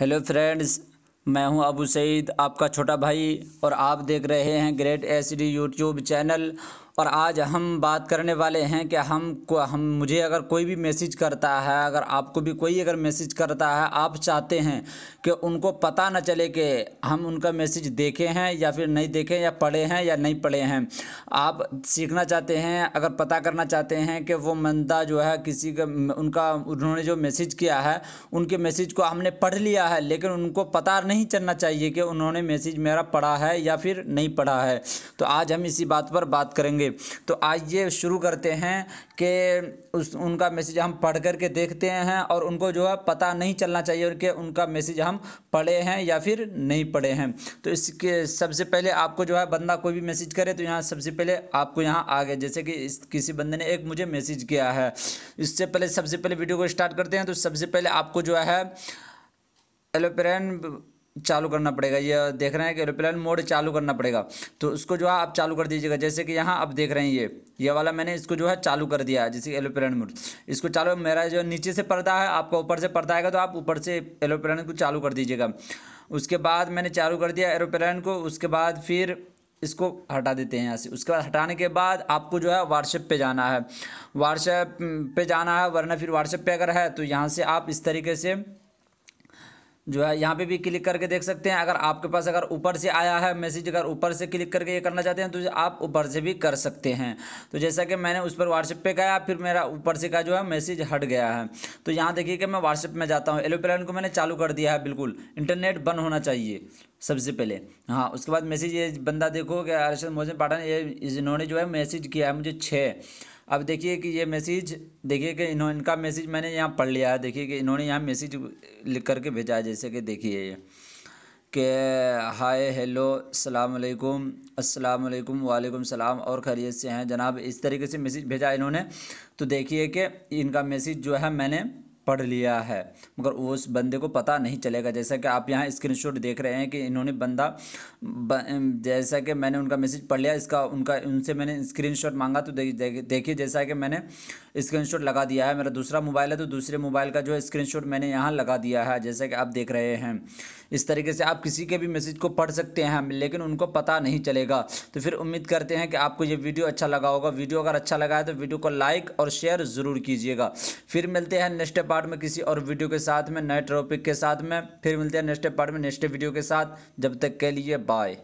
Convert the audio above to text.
hello friends मैं हूं अबू सईद आपका छोटा भाई और आप देख रहे हैं great S D YouTube channel और आज हम बात करने वाले हैं कि हम को हम मुझे अगर कोई भी मैसेज करता है अगर आपको भी कोई अगर मैसेज करता है आप चाहते हैं कि उनको पता ना चले कि हम उनका मैसेज देखे हैं या फिर नहीं देखे या पढ़े हैं या नहीं पढ़े हैं आप सीखना चाहते हैं अगर पता करना चाहते हैं कि वो मंदा जो है किसी का उनका उन्होंने जो मैसेज किया है उनके मैसेज को हमने पढ़ लिया है लेकिन उनको पता नहीं चलना चाहिए कि उन्होंने मैसेज मेरा पढ़ा है या फिर नहीं पढ़ा है तो आज हम इसी बात पर बात करेंगे होंगे तो आज ये शुरू करते हैं कि उस उनका मैसेज हम पढ़ कर के देखते हैं और उनको जो है पता नहीं चलना चाहिए कि उनका मैसेज हम पढ़े हैं या फिर नहीं पढ़े हैं तो इसके सबसे पहले आपको जो है बंदा कोई भी मैसेज करे तो यहाँ सबसे पहले आपको यहाँ आ गए जैसे कि इस किसी बंदे ने एक मुझे मैसेज किया है इससे पहले सबसे पहले वीडियो को स्टार्ट करते हैं तो सबसे पहले आपको जो है एलोप्रेन चालू करना पड़ेगा ये देख रहे हैं कि एरोप्लेन मोड चालू करना पड़ेगा तो उसको जो है आप चालू कर दीजिएगा जैसे कि यहाँ आप देख रहे हैं ये ये वाला मैंने इसको जो है चालू कर दिया है जैसे एरोप्लेन मोड इसको चालू मेरा जो नीचे से पर्दा है आपका ऊपर से पर्दा आएगा तो आप ऊपर से एरोप्लेन को चालू कर दीजिएगा उसके बाद मैंने चालू कर दिया एरोप्लेन को उसके बाद फिर इसको हटा देते हैं यहाँ से उसके बाद हटाने के बाद आपको जो है व्हाट्सएप पे जाना है व्हाट्सएप हम्म, पे जाना है वरना फिर व्हाट्सएप पे अगर है तो यहाँ से आप इस तरीके से जो है यहाँ पे भी क्लिक करके देख सकते हैं अगर आपके पास अगर ऊपर से आया है मैसेज अगर ऊपर से क्लिक करके ये करना चाहते हैं तो आप ऊपर से भी कर सकते हैं तो जैसा कि मैंने उस पर व्हाट्सएप पे गया फिर मेरा ऊपर से का जो है मैसेज हट गया है तो यहाँ देखिए कि मैं व्हाट्सएप में जाता हूँ एलो प्लान को मैंने चालू कर दिया है बिल्कुल इंटरनेट बंद होना चाहिए सबसे पहले हाँ उसके बाद मैसेज ये बंदा देखो कि अरशद मोहसिन पाठन ये इन्होंने जो है मैसेज किया है मुझे छः अब देखिए कि ये मैसेज देखिए कि इन्होंने इनका मैसेज मैंने यहाँ पढ़ लिया है देखिए कि इन्होंने यहाँ मैसेज लिख करके भेजा है जैसे कि देखिए ये कि हाय हेलो सलामकुम असलकुम वालेकुम सलाम और खैरियत से हैं जनाब इस तरीके से मैसेज भेजा इन्होंने तो देखिए कि इनका मैसेज जो है मैंने पढ़ लिया है मगर उस बंदे को पता नहीं चलेगा जैसा कि आप यहाँ स्क्रीनशॉट देख रहे हैं कि इन्होंने बंदा ब, जैसा कि मैंने उनका मैसेज पढ़ लिया इसका उनका उनसे मैंने स्क्रीनशॉट मांगा तो देखिए देखिए जैसा कि मैंने स्क्रीनशॉट लगा दिया है मेरा दूसरा मोबाइल है तो दूसरे मोबाइल का जो है स्क्रीन मैंने यहाँ लगा दिया है जैसा कि आप देख रहे हैं इस तरीके से आप किसी के भी मैसेज को पढ़ सकते हैं लेकिन उनको पता नहीं चलेगा तो फिर उम्मीद करते हैं कि आपको ये वीडियो अच्छा लगा होगा वीडियो अगर अच्छा लगा है तो वीडियो को लाइक और शेयर ज़रूर कीजिएगा फिर मिलते हैं नेक्स्ट पार्ट में किसी और वीडियो के साथ में नए टॉपिक के साथ में फिर मिलते हैं नेक्स्ट पार्ट में नेक्स्ट वीडियो के साथ जब तक के लिए बाय